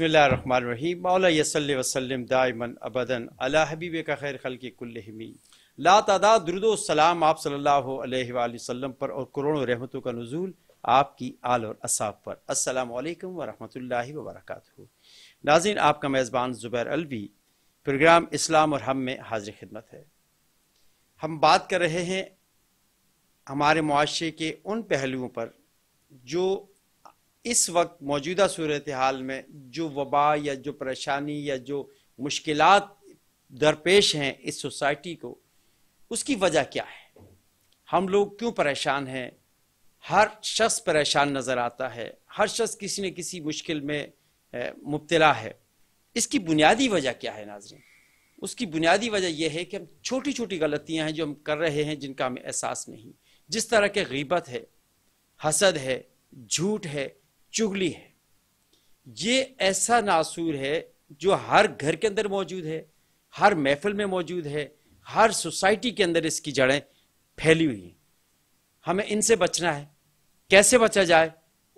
मौला मौल वसलम दायमन अबदन अला हबीब का खैर खल के कुल्लमी ला तदा सलाम आप सल्लल्लाहु अलैहि वसल्लम पर और करोड़ों रहमतों का नज़ूल आपकी आल और असाब पर अस्सलाम वालेकुम वरहमतुल्लाहि वबरकatuह नाजिन आपका मेज़बान ज़ुबैर अलवी प्रोग्राम इस्लाम और हम में हाजिर खिदमत है हम बात कर रहे हैं हमारे माशरे के उन पहलुओं पर जो इस वक्त मौजूदा सूरत हाल में जो वबा या जो परेशानी या जो मुश्किल दरपेश हैं इस सोसाइटी को उसकी वजह क्या है हम लोग क्यों परेशान हैं हर शख्स परेशान नज़र आता है हर शख्स किसी न किसी मुश्किल में मुबतला है इसकी बुनियादी वजह क्या है नाजरन उसकी बुनियादी वजह यह है कि हम छोटी छोटी गलतियां हैं जो हम कर रहे हैं जिनका हमें एहसास नहीं जिस तरह के गीबत है हसद है झूठ है चुगली है ये ऐसा नासूर है जो हर घर के अंदर मौजूद है हर महफिल में मौजूद है हर सोसाइटी के अंदर इसकी जड़ें फैली हुई हैं हमें इनसे बचना है कैसे बचा जाए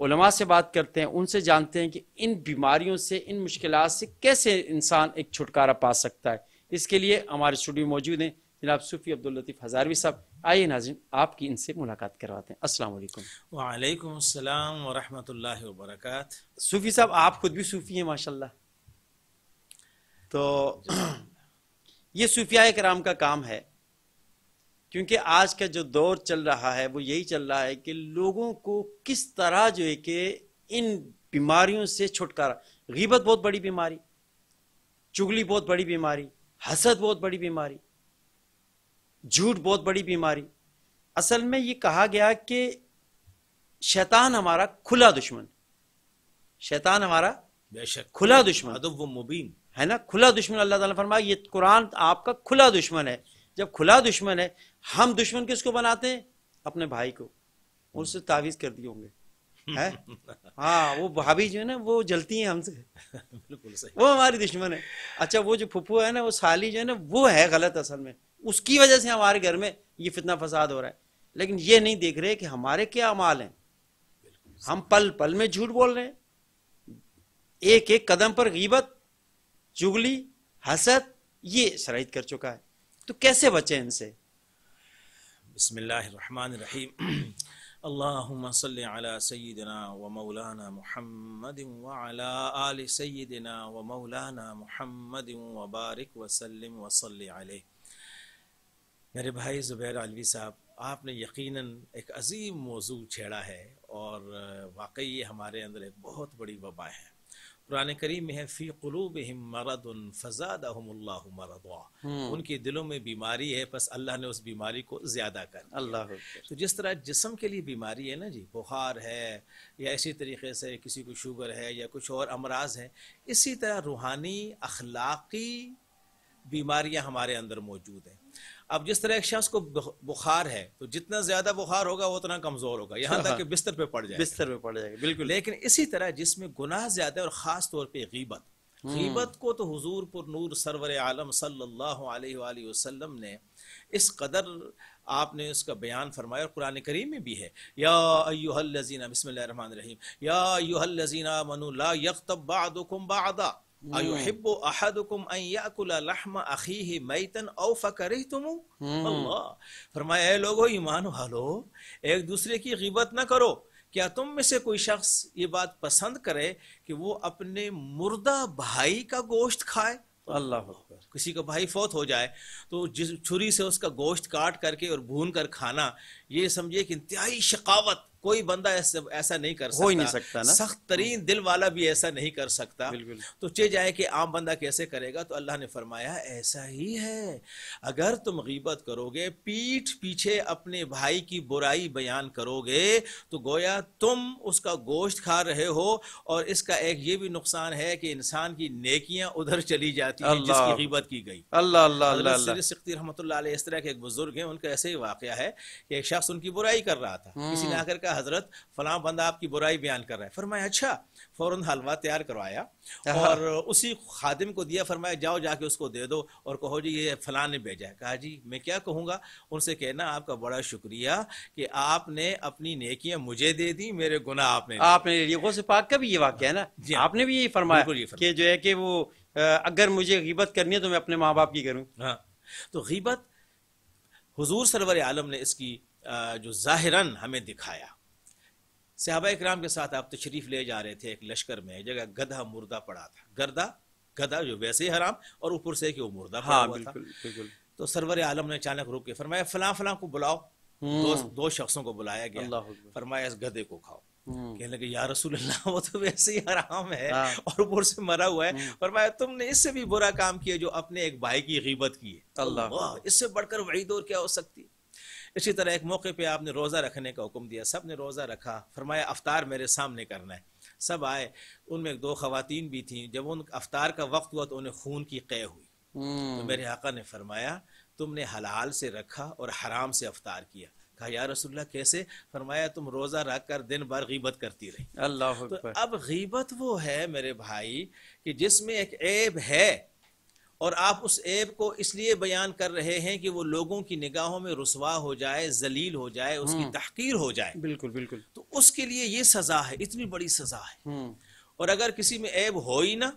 उलमा से बात करते हैं उनसे जानते हैं कि इन बीमारियों से इन मुश्किल से कैसे इंसान एक छुटकारा पा सकता है इसके लिए हमारे स्टूडियो मौजूद हैं जनाब सूफ़ी अब्दुल लतीफ़ हज़ारवी साहब आइए नाजिन आपकी इनसे मुलाकात करवाते हैं असल वालेकुम वालेकुम अस्सलाम व सूफ़ी साहब आप ख़ुद भी सूफ़ी हैं माशा तो ये सूफिया कराम का काम है क्योंकि आज का जो दौर चल रहा है वो यही चल रहा है कि लोगों को किस तरह जो है कि इन बीमारियों से छुटकारा गीबत बहुत बड़ी बीमारी चुगली बहुत बड़ी बीमारी हसद बहुत बड़ी बीमारी झूठ बहुत बड़ी बीमारी असल में ये कहा गया कि शैतान हमारा खुला दुश्मन शैतान हमारा बेशक खुला दुश्मन तो वो मुबीन है ना खुला दुश्मन अल्लाह ताला फरमाया ये कुरान आपका खुला दुश्मन है जब खुला दुश्मन है हम दुश्मन किसको बनाते हैं अपने भाई को उससे तावीज कर दिए होंगे हाँ वो भाभी जो है ना वो जलती है हमसे बिल्कुल सही वो हमारी दुश्मन है अच्छा वो जो फुप्पू है ना वो साली जो है ना वो है गलत असल में उसकी वजह से हमारे घर में ये फितना फसाद हो रहा है लेकिन ये नहीं देख रहे कि हमारे क्या अमाल हैं हम पल पल में झूठ बोल रहे हैं एक एक कदम पर गीबत चुगली हसत ये शराइत कर चुका है तो कैसे बचे इनसे बसमीम मौलाना मौलाना बारिक मेरे भाई ज़ुबैर आलवी साहब आपने यकीनन एक अजीम मौजू छेड़ा है और वाकई ये हमारे अंदर एक बहुत बड़ी वबा है कुरान करीम में है फ़ी कलूब मरद फजाद मरद हम्म। उनके दिलों में बीमारी है बस अल्लाह ने उस बीमारी को ज़्यादा कर अल्लाह तो जिस तरह जिसम के लिए बीमारी है ना जी बुखार है या इसी तरीके से किसी को शुगर है या कुछ और अमराज है इसी तरह रूहानी अखलाक़ी बीमारियाँ हमारे अंदर मौजूद हैं अब जिस तरह एक शख्स को बुखार है तो जितना ज्यादा बुखार होगा उतना कमजोर होगा यहाँ तक कि बिस्तर पे पड़ जाए बिस्तर पे पड़ जाएगा बिल्कुल लेकिन इसी तरह जिसमें गुनाह ज्यादा है और खास तौर पर गीबत हम्म। गीबत को तो हजूर पुर नूर सरवर आलम सल्लाम ने इस कदर आपने उसका बयान फरमाया और कुरान करीम में भी है या अयूहल लजीना बिस्मिल्लाह रहीम या अयूहल लजीना मनु ला यकतब बादुकुम बादा Hmm. करो क्या तुम में से कोई शख्स ये बात पसंद करे कि वो अपने मुर्दा भाई का गोश्त खाए तो अल्लाह किसी का भाई फोत हो जाए तो जिस छुरी से उसका गोश्त काट करके और भून कर खाना ये समझिए कि इंतहाई शकावत कोई बंदा ऐसा ऐसा नहीं कर सकता हो ही नहीं सकता ना सख्त तरीन हाँ। दिल वाला भी ऐसा नहीं कर सकता तो चे जाए कि आम बंदा कैसे करेगा तो अल्लाह ने फरमाया ऐसा ही है अगर तुम गीबत करोगे पीठ पीछे अपने भाई की बुराई बयान करोगे तो गोया तुम उसका गोश्त खा रहे हो और इसका एक ये भी नुकसान है कि इंसान की नेकियां उधर चली जाती है गीबत की गई अल्लाह अल्लाह रहमत इस तरह के एक बुजुर्ग है उनका ऐसे ही वाक़ है कि एक शख्स उनकी बुराई कर रहा था किसी ने हम्म। आकर कहा हजरत फला बंदा आपकी बुराई बयान कर रहा है फरमाया अच्छा फौरन हलवा तैयार करवाया और उसी खादिम को दिया फरमाया जाओ जाके उसको दे दो और कहो जी ये फलां ने भेजा है कहा जी मैं क्या कहूँगा उनसे कहना आपका बड़ा शुक्रिया कि आपने अपनी नेकियां मुझे दे दी मेरे गुना आपने आपने से पाक का भी ये वाक्य है ना जी हाँ। आपने भी यही फरमाया कि जो है कि वो अगर मुझे गिबत करनी है तो मैं अपने माँ बाप की करूँ हाँ तो गिबत हुजूर सरवर आलम ने इसकी जो ज़ाहिरन हमें दिखाया सहाबा इक्राम के साथ आप तशरीफ़ ले जा रहे थे एक लश्कर में जगह गधा मुर्दा पड़ा था गर्दा गधा जो वैसे ही हराम और ऊपर से कि वो मुर्दा हाँ, बिल्कुल, बिल्कुल। तो सरवर आलम ने अचानक रुक के फरमाया फला फला को बुलाओ हम्म। दो, दो शख्सों को बुलाया गया फरमाया इस गधे को खाओ हम्म। कहने लगे यार रसूल अल्लाह वो तो वैसे ही हराम है हाँ। और ऊपर से मरा हुआ है हम्म। फरमाया तुमने इससे भी बुरा काम किया जो अपने एक भाई की गीबत की है अल्लाह इससे बढ़कर वही दौर क्या हो सकती इसी तरह एक मौके पे आपने रोज़ा रखने का हुक्म दिया सब ने रोज़ा रखा फरमाया अवतार मेरे सामने करना है सब आए उनमें दो खातन भी थी जब उन अवतार का वक्त हुआ तो उन्हें खून की कै हुई हम्म। तो मेरे आका ने फरमाया तुमने हलाल से रखा और हराम से अवतार किया कहा यार रसुल्ला कैसे फरमाया तुम रोज़ा रख कर दिन भर गीबत करती रही अल्लाह तो अब गीबत वो है मेरे भाई कि जिसमें एक ऐब है और आप उस ऐब को इसलिए बयान कर रहे हैं कि वो लोगों की निगाहों में रसवा हो जाए जलील हो जाए उसकी हम्म। तहकीर हो जाए बिल्कुल बिल्कुल तो उसके लिए ये सजा है इतनी बड़ी सजा है हम्म। और अगर किसी में ऐब हो ही ना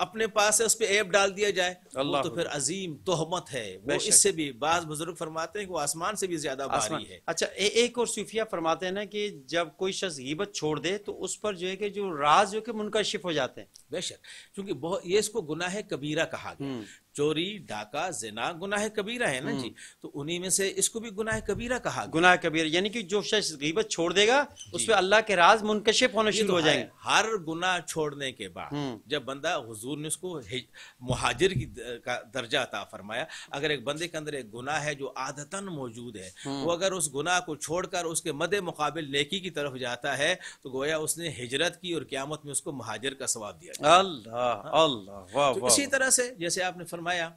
अपने पास है उस पर ऐप डाल दिया जाए वो तो फिर अजीम तोहमत है वो इससे भी बाज बुजुर्ग फरमाते हैं कि वो आसमान से भी ज्यादा भारी है अच्छा ए, एक और सूफिया फरमाते हैं ना कि जब कोई शख्स गिबत छोड़ दे तो उस पर जो है कि जो राज जो कि मुनकशिफ हो जाते हैं बेशक क्योंकि बहुत ये इसको गुनाह कबीरा कहा गया हम्म। चोरी डाका जिना गुनाह कबीरा है ना हम्म। जी तो उन्हीं में से इसको भी गुनाह कबीरा कहा गुनाह कबीरा यानी कि जो शख्स गीबत छोड़ देगा उस पर अल्लाह के राज मुनकशिप होने शुरू तो हो जाएंगे हर गुनाह छोड़ने के बाद हम्म। जब बंदा हुजूर ने उसको मुहाजिर की का दर्जा अता फरमाया अगर एक बंदे के अंदर एक गुनाह है जो आदतन मौजूद है हम्म। वो अगर उस गुनाह को छोड़कर उसके मद मुकाबिल नेकी की तरफ जाता है तो गोया उसने हिजरत की और क्यामत में उसको महाजिर का सवाब दिया अल्लाह हाँ। अल्लाह वाह तो इसी तरह से जैसे आपने फरमाया फरमाया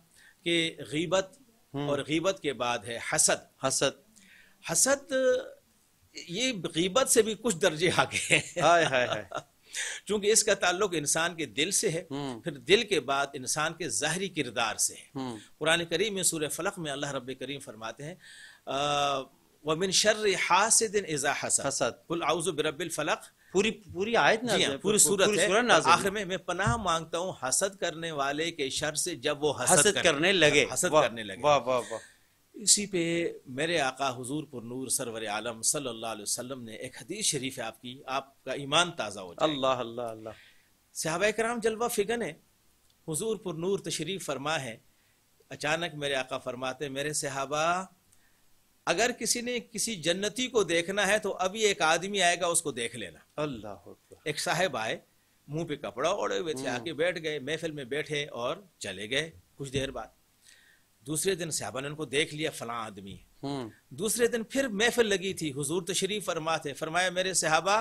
कि गीबत हम्म। और गीबत के बाद है हसद हसद हसद ये गीबत से भी कुछ दर्जे आगे है हाय हाय हाय क्योंकि इसका ताल्लुक इंसान के दिल से है हम्म। फिर दिल के बाद इंसान के ज़ाहरी किरदार से है हम्म। कुरान करीम में सूर्य फलक में अल्लाह रब करीम फरमाते हैं वमिन शर्र हासद इज़ा हसद हसद कुल आउज़ बिरबिल फलक पूरी पूरी आयत ना हाँ, पूरी, पूरी सूरत पूरी है आखिर में मैं पनाह मांगता हूँ हसद करने वाले के शर से जब वो हसद, हसद करने लगे हसद करने लगे वाह वाह वाह इसी पे मेरे आका हुजूर पर नूर सरवर आलम सल्लल्लाहु अलैहि वसल्लम ने एक हदीस शरीफ है आपकी आपका ईमान ताज़ा हो जाए अल्लाह अल्लाह अल्लाह सहाबा कराम जलवा फिगन है हजूर पुर नूर तशरीफ फरमा है अचानक मेरे आका फरमाते मेरे सहाबा अगर किसी ने किसी जन्नती को देखना है तो अभी एक आदमी आएगा उसको देख लेना अल्लाह एक साहेब आए मुंह पे कपड़ा ओढ़े हुए थे हम्म। आके बैठ गए महफिल में बैठे और चले गए कुछ देर बाद दूसरे दिन साहबा ने उनको देख लिया फला आदमी हम्म। दूसरे दिन फिर महफिल लगी थी हुजूर तशरीफ फरमा थे फरमाया मेरे साहबा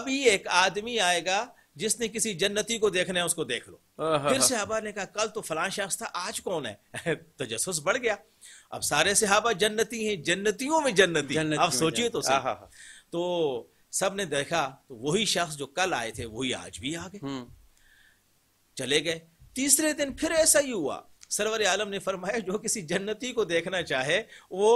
अभी एक आदमी आएगा जिसने किसी जन्नती को देखना है उसको देख लो फिर साहबा ने कहा कल तो फला शख्स था आज कौन है तजस बढ़ गया अब सारे सहाबा जन्नती हैं जन्नतियों में जन्नती, जन्नती सोचिए तो सही हाँ, हाँ, हाँ। तो सब ने देखा तो वही शख्स जो कल आए थे वही आज भी आ गए हम्म। चले गए तीसरे दिन फिर ऐसा ही हुआ सरवर आलम ने फरमाया जो किसी जन्नती को देखना चाहे वो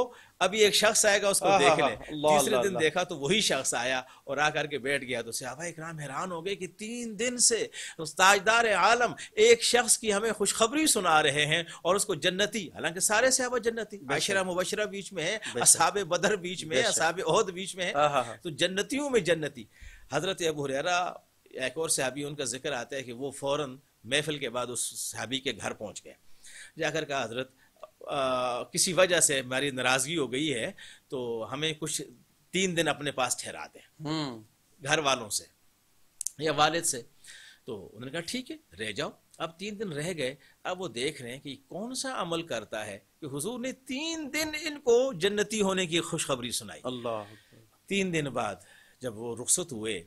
अभी एक शख्स आएगा उसको देख ले तीसरे दिन देखा तो वही शख्स आया और आकर के बैठ गया तो सहाबा इकराम हैरान हो गए कि तीन दिन से ताजदार आलम एक शख्स की हमें खुशखबरी सुना रहे हैं और उसको जन्नती हालांकि सारे सहाबा जन्नती बशरा मुबशरा बीच में है असहाब बदर बीच में है असहाब ओहद बीच में है तो जन्नतियों में जन्नती हजरत अबू हरेरा एक और सहाबी उनका जिक्र आता है कि वो फौरन महफिल के बाद उस सहाबी के घर पहुंच गया जाकर कहा हजरत किसी वजह से हमारी नाराजगी हो गई है तो हमें कुछ तीन दिन अपने पास ठहरा दें हम्म। घर वालों से या वालिद से तो उन्होंने कहा ठीक है रह जाओ अब तीन दिन रह गए अब वो देख रहे हैं कि कौन सा अमल करता है कि हुजूर ने तीन दिन इनको जन्नती होने की खुशखबरी सुनाई अल्लाह तीन दिन बाद जब वो रुखसत हुए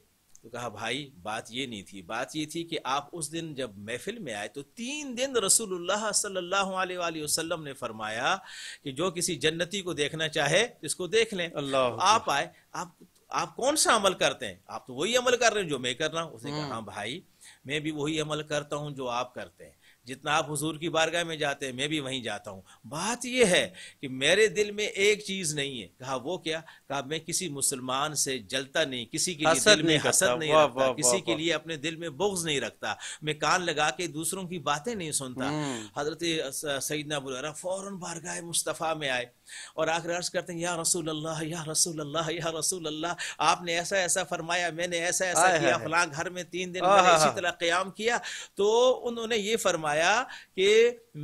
तो कहा भाई बात ये नहीं थी बात ये थी कि आप उस दिन जब महफिल में आए तो तीन दिन रसूलुल्लाह सल्लल्लाहु अलैहि वसल्लम ने फरमाया कि जो किसी जन्नती को देखना चाहे तो इसको देख लें अल्लाह आप आए आप आप कौन सा अमल करते हैं आप तो वही अमल कर रहे हैं जो मैं कर रहा हूँ उसने कहा हाँ।, हाँ भाई मैं भी वही अमल करता हूँ जो आप करते हैं जितना आप हुजूर की बारगाह में जाते हैं मैं भी वहीं जाता हूं बात यह है कि मेरे दिल में एक चीज़ नहीं है कहा वो क्या कहा मैं किसी मुसलमान से जलता नहीं किसी के लिए दिल में हसद नहीं वाँ, रखता वा, किसी वा, के लिए अपने दिल में बोग्ज नहीं रखता मैं कान लगा के दूसरों की बातें नहीं सुनता हम्म। हजरत सईदना बुलरा फ़ौरन बारगाह मुस्तफ़ा में आए और आखिर अर्ज करते हैं या रसूल अल्लाह या रसूल अल्लाह या रसूल अल्लाह आपने ऐसा ऐसा फरमाया मैंने ऐसा ऐसा किया फला घर में तीन दिन मैंने इसी तरह क्याम किया तो उन्होंने ये फरमाया कि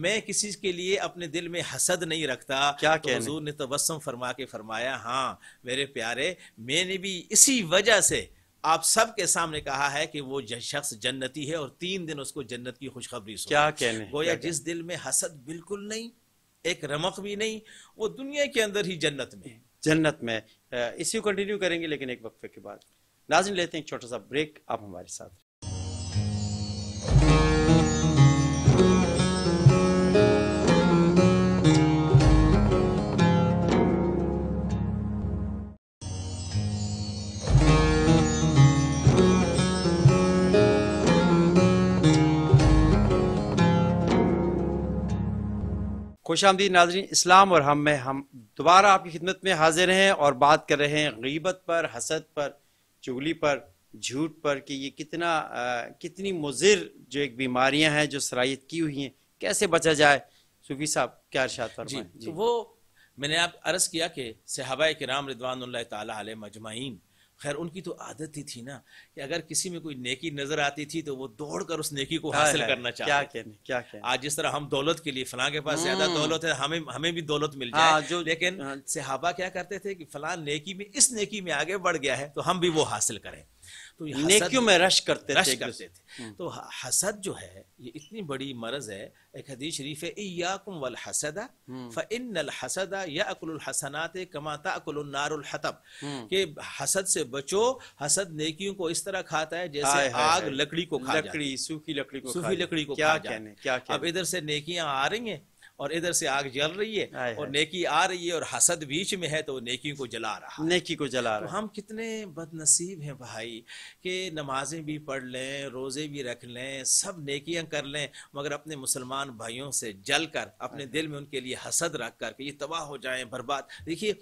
मैं किसी के लिए अपने दिल में हसद नहीं रखता क्या तो हजूर ने तबस्म फरमा के फरमाया हाँ मेरे प्यारे मैंने भी इसी वजह से आप सब के सामने कहा है कि वो शख्स जन्नती है और तीन दिन उसको जन्नत की खुशखबरी क्या कहने गोया जिस दिल में हसद बिल्कुल नहीं एक रमक भी नहीं वो दुनिया के अंदर ही जन्नत में है जन्नत में इसी को कंटिन्यू करेंगे लेकिन एक वक्त के बाद नाजिन लेते हैं एक छोटा सा ब्रेक आप हमारे साथ खुश आमदी नाजरीन इस्लाम और हम में हम दोबारा आपकी खिदमत में हाजिर हैं और बात कर रहे हैं गीबत पर हसद पर चुगली पर झूठ पर कि ये कितना आ, कितनी मुजिर जो एक बीमारियां हैं जो सराइत की हुई हैं कैसे बचा जाए सूफी साहब क्या अर्शात फरमाएं जी, जी तो वो मैंने आप अर्ज़ किया कि सहाबा राम रिदवान तजमाइन खैर उनकी तो आदत ही थी ना कि अगर किसी में कोई नेकी नजर आती थी तो वो दौड़ कर उस नेकी को हाँ, हासिल हाँ, करना चाहते क्या कहने क्या कहने आज जिस तरह हम दौलत के लिए फलां के पास ज्यादा हम्म। दौलत है हमें हमें भी दौलत मिल हाँ, जाए जो लेकिन सिहाबा सहाबा क्या करते थे कि फलां नेकी में इस नेकी में आगे बढ़ गया है तो हम भी वो हासिल करें तो नेकियों में रश करते रश थे करते थे हम्म। तो हसद जो है ये इतनी बड़ी मरज है एक हदीस शरीफ है इयाकुम वल हसदा हम्म। फ़इन अल हसदा या अकुल हसनात कमाता अकुल नारुल हतब हम्म। के हसद से बचो हसद नेकियों को इस तरह खाता है जैसे आए, आग लकड़ी को खा लकड़ी सूखी लकड़ी को सूखी लकड़ी को क्या कहने क्या अब इधर से नेकियां आ रही हैं और इधर से आग जल रही है और नेकी आ रही है और हसद बीच में है तो नेकी को जला तो रहा नेकी को जला रहा तो हम कितने बदनसीब हैं भाई कि नमाजें भी पढ़ लें रोज़े भी रख लें सब नेकियां कर लें मगर अपने मुसलमान भाइयों से जल कर अपने दिल में उनके लिए हसद रख कर कि ये तबाह हो जाए बर्बाद देखिए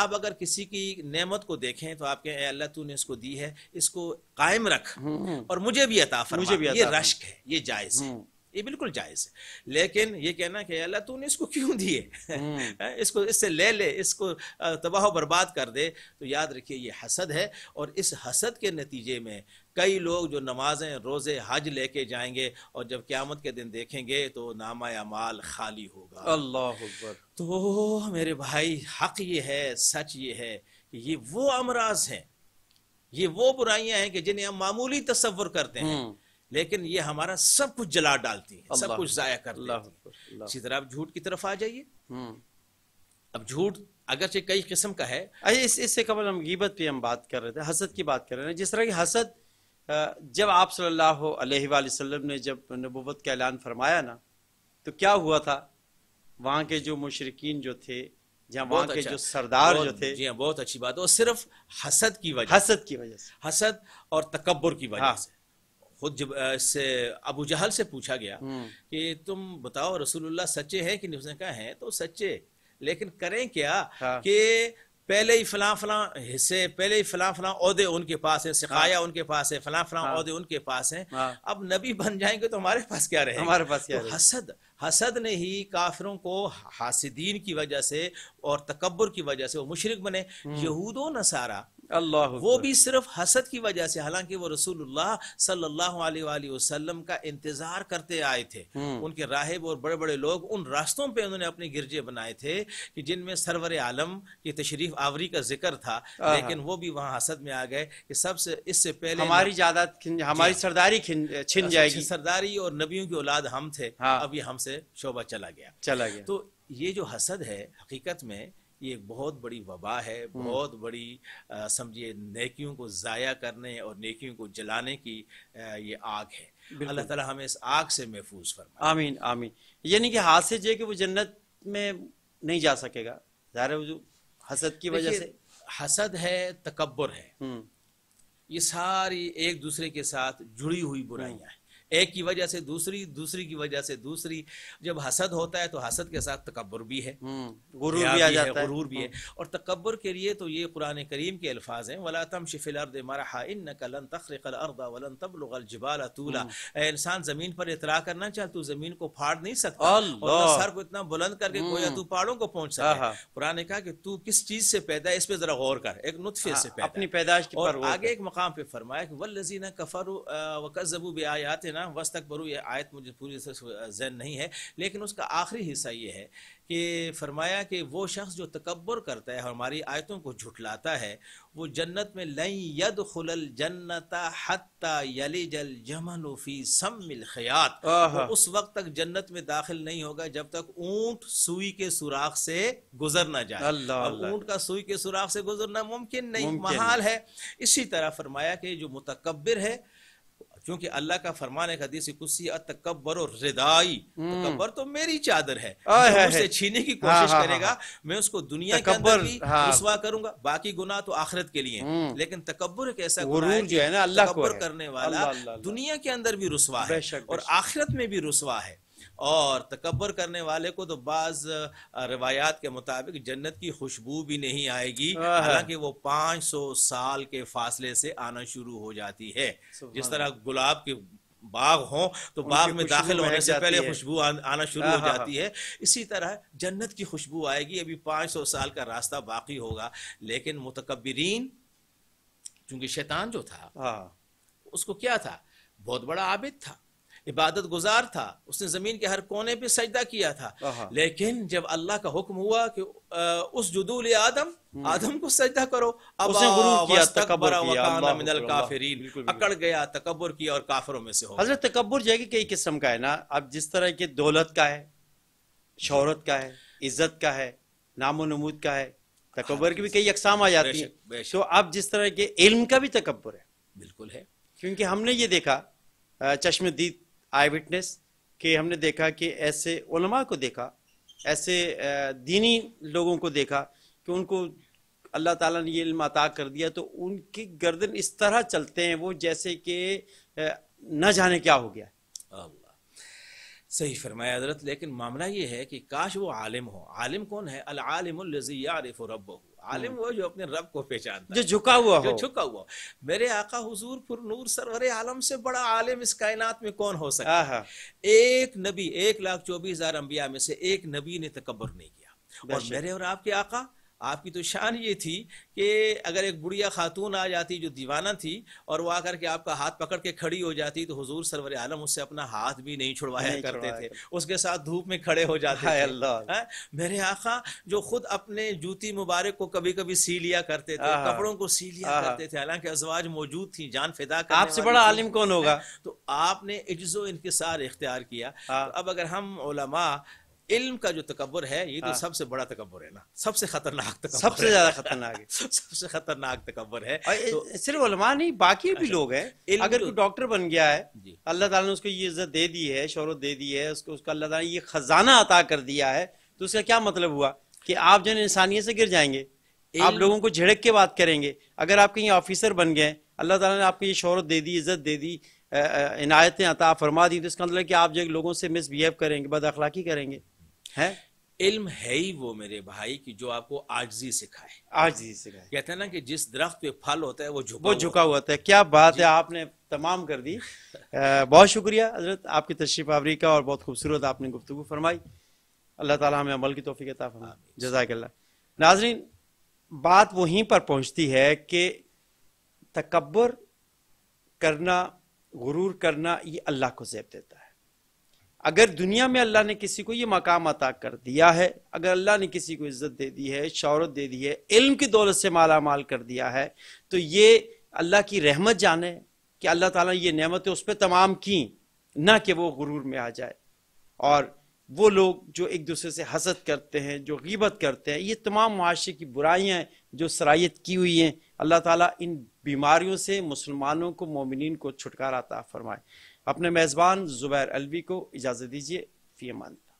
आप अगर किसी की नेमत को देखें तो आप कहें अल्लाह तू ने इसको दी है इसको कायम रख हम्म, हम्म। और मुझे भी अता मुझे भी ये रश्क है ये जायज़ है हम्म। ये बिल्कुल जायज है लेकिन ये कहना कि अल्लाह तूने इसको क्यों दिए हम्म। इसको इससे ले ले इसको तबाह बर्बाद कर दे तो याद रखिए ये हसद है और इस हसद के नतीजे में कई लोग जो नमाजें रोज़े हज लेके जाएंगे और जब क़्यामत के दिन देखेंगे तो नामा अमाल खाली होगा अल्लाह तो मेरे भाई हक ये है सच ये है कि ये वो अमराज हैं ये वो बुराइयां हैं कि जिन्हें हम मामूली तस्वर करते हैं हम्म। लेकिन ये हमारा सब कुछ जला डालती है सब कुछ जाया कर इसी तरह आप झूठ की तरफ आ जाइए हम्म। अब झूठ अगर से कई किस्म का है अरे इस, इससे कबल हम गीबत पे हम बात कर रहे थे हसद की बात कर रहे हैं जिस तरह की हसद जब आप सल्लल्लाहु अलैहि वसल्लम ने जब नबूवत का ऐलान फरमाया ना तो क्या हुआ था वहाँ के जो मुशरकिन जो थे जहाँ वहाँ के अच्छा, जो सरदार जो थे जी हाँ, बहुत अच्छी बात और सिर्फ हसद की वजह हसद की वजह से हसद और तकबर की वजह हाँ। से खुद जब इससे अबू जहल से पूछा गया हम्म। कि तुम बताओ रसूलुल्लाह सच्चे हैं कि उसने कहा है तो सच्चे लेकिन करें क्या हाँ। कि पहले ही फला फला हिस्से पहले ही फला फला अहदे उनके पास है सिखाया हाँ। उनके पास है फला फला अहदे हाँ। उनके पास है हाँ। अब नबी बन जाएंगे तो हमारे पास क्या रहे हमारे पास क्या तो हसद हसद ने ही काफिरों को हासिदीन की वजह से और तकबर की वजह से वो मुशरक बने हम्म। यहूदो नसारा अल्लाह वो भी सिर्फ हसद की वजह से हालांकि वो रसूलुल्लाह सल्लल्लाहु अलैहि वसल्लम का इंतजार करते आए थे हम्म। उनके राहिब और बड़े बड़े लोग उन रास्तों पे उन्होंने अपने गिरजे बनाए थे कि जिनमें सरवर आलम की तशरीफ आवरी का जिक्र था लेकिन वो भी वहाँ हसद में आ गए कि सबसे इससे पहले हमारी ज्यादा हमारी सरदारी छिन अच्छा, जाएगी अच्छा, सरदारी और नबियों की औलाद हम थे हाँ। अब ये हमसे शोभा चला गया चला गया तो ये जो हसद है हकीकत में ये एक बहुत बड़ी वबा है हम्म। बहुत बड़ी समझिए नेकियों को ज़ाया करने और नेकियों को जलाने की आ, ये आग है अल्लाह ताला हमें इस आग से महफूज फरमाए आमीन आमीन यानी कि हाथ से जे कि वो जन्नत में नहीं जा सकेगा ज़ाहिर हसद की वजह से हसद है तकबर है हम्म। ये सारी एक दूसरे के साथ जुड़ी हुई बुराइयां हैं एक की वजह से दूसरी दूसरी की वजह से दूसरी जब हसद होता है तो हसद के साथ तकबर भी है हम्म, गुरूर भी, भी आ जाता है गुरूर भी है हम्म। और तकबर के लिए तो ये कुरान करीम के अल्फाज हैं वला तम शिफिल अर्द मरहा इन कलन तखरकल अर्दा वलन तब लुगल जबाल अतूला हम्म। इंसान जमीन पर इतला करना चाह तू तो जमीन को फाड़ नहीं सकता और सर को इतना बुलंद करके कोई तू पहाड़ों को पहुंच सकता कुरान ने कहा कि तू किस चीज से पैदा है इस पर जरा गौर कर एक नुतफे हाँ, से अपनी पैदाश और आगे एक मकाम पर फरमाया वल्लजीना कफर वकजबू बे आयात ना ना वस्त बरू ये आयत मुझे पूरी तरह जैन नहीं है लेकिन उसका आखिरी हिस्सा ये है कि फरमाया कि वो शख्स जो तकबर करता है हमारी आयतों को झुठलाता है वो जन्नत में लई यद खुलल जन्नता हत्ता यली जल जमन उफी सम मिल खयात तो उस वक्त तक जन्नत में दाखिल नहीं होगा जब तक ऊँट सुई के सुराख से गुजर ना जाए ऊँट का सुई के सुराख से गुजरना मुमकिन नहीं महाल है इसी तरह फरमाया कि जो मुतकबर है क्योंकि अल्लाह का फरमान एक हदीस कुसी तकबर और रिदाई हम्म। तकबर तो मेरी चादर है उसे छीने की कोशिश हाँ, हाँ, करेगा हाँ, मैं उसको दुनिया के अंदर भी रुसवा करूंगा बाकी गुनाह तो आखिरत के लिए हम्म। लेकिन तकबर एक ऐसा जो है ना अल्लाह करने वाला दुनिया के अंदर भी रुसवा है और आखिरत में भी रुसवा है और तकबर करने वाले को तो बाज़ रवायात के मुताबिक जन्नत की खुशबू भी नहीं आएगी हालांकि वो पाँच सौ साल के फासले से आना शुरू हो जाती है जिस तरह गुलाब के बाग हो तो बाग में दाखिल होने से पहले खुशबू आना शुरू हो हाँ, हाँ। जाती है इसी तरह जन्नत की खुशबू आएगी अभी पांच सौ साल का रास्ता बाकी होगा लेकिन मुतकबरीन चूंकि शैतान जो था हाँ। उसको क्या था बहुत बड़ा आबिद था इबादत गुजार था उसने ज़मीन के हर कोने पे सजदा किया था लेकिन जब अल्लाह का हुक्म हुआ कि उस जुदूल आदम हम्म। आदम को सजदा करो अब अकड़ गया तकबर किया और काफरों में से हो हजरत तकबर जाएगी कई किस्म का है ना अब जिस तरह की दौलत का है शोहरत का है इज्जत का है नामो नमूद का है तकबर की भी कई अकसाम आ जाती है तो अब जिस तरह के इल्म का भी तकबर है बिल्कुल है क्योंकि हमने ये देखा चश्मदीद आई विटनेस कि हमने देखा कि ऐसे उलमा को देखा ऐसे दीनी लोगों को देखा कि उनको अल्लाह ताला ने ये इल्म अता कर दिया तो उनकी गर्दन इस तरह चलते हैं वो जैसे कि न जाने क्या हो गया सही फरमाया हजरत लेकिन मामला ये है कि काश वो आलिम हो आलिम कौन है अल आलिम रब हो आलिम हम्म। वो जो अपने रब को पहचानता जो झुका हुआ जो झुका हुआ मेरे आका हुजूर पुर नूर सरवरे आलम से बड़ा आलिम इस कायनात में कौन हो सकता है एक नबी एक लाख चौबीस हजार अंबिया में से एक नबी ने तकबर नहीं किया और मेरे और आपके आका आपकी तो शान ये थी कि अगर एक बुढ़िया खातून आ जाती जो दीवाना थी और वो आकर के आपका हाथ पकड़ के खड़ी हो जाती तो हुजूर सरवर आलम उससे अपना हाथ भी नहीं छुड़वाया करते थे उसके साथ धूप में खड़े हो जाते थे अल्लाह हाँ, मेरे आखा जो खुद अपने जूती मुबारक को कभी कभी सी लिया करते थे कपड़ों को सी लिया करते थे हालांकि अजवाज मौजूद थी जान फिदा आपसे बड़ा आलिम कौन होगा हाँ, तो आपने इज्जो इनकसार इख्तियार किया हाँ। तो अब अगर हम इल्म का जो तकबर है ये तो हाँ। तो सबसे बड़ा तकबर है ना सबसे खतरनाक तकबर सबसे ज्यादा खतरनाक है सबसे खतरनाक तकबर है तो, सिर्फ उलमा नहीं बाकी भी अच्छा। लोग हैं अगर तो कोई डॉक्टर बन गया है अल्लाह ताला ने उसको ये इज्जत दे दी है शोरत दे दी है उसको उसका अल्लाह ताला ने ये खजाना अता कर दिया है तो उसका क्या मतलब हुआ कि आप जो इंसानियत से गिर जाएंगे आप लोगों को झिड़क के बात करेंगे अगर आप कहीं ऑफिसर बन गए अल्लाह ताला ने आपको ये शहरत दे दी इज्जत दे दी इनायतें अता फरमा दी तो इसका मतलब कि आप जो लोगों से मिसबिहेव करेंगे बद अखलाकी करेंगे है इल्म है ही वो मेरे भाई की जो आपको आजजी सिखाए आजजी सिखाए कहते हैं ना कि जिस दरख्त पे फल होता है वो झुका वो झुका हुआ होता है क्या बात है आपने तमाम कर दी आ, बहुत शुक्रिया हजरत आपकी तशरीफ आवरी का और बहुत खूबसूरत आपने गुफ्तु फरमाई अल्लाह ताला हमें अमल की तोफ़ी अता फरमा जजाकल्ला नाजरीन बात वहीं पर पहुंचती है कि तकबर करना गुरूर करना ये अल्लाह को जेब देता है अगर दुनिया में अल्लाह ने किसी को ये मकाम अता कर दिया है अगर अल्लाह ने किसी को इज्जत दे दी है शहरत दे दी है इल्म की दौलत से माला माल कर दिया है तो ये अल्लाह की रहमत जाने कि अल्लाह ताला ये नेमतें उस पर तमाम की ना कि वो गुरूर में आ जाए और वो लोग जो एक दूसरे से हसद करते हैं जो गीबत करते हैं ये तमाम माशरे की बुराइयाँ जो सराइत की हुई हैं अल्लाह ताला इन बीमारियों से मुसलमानों को मोमिन को छुटकारा अता फरमाए अपने मेज़बान ज़ुबैर अलवी को इजाज़त दीजिए फ़ी मानता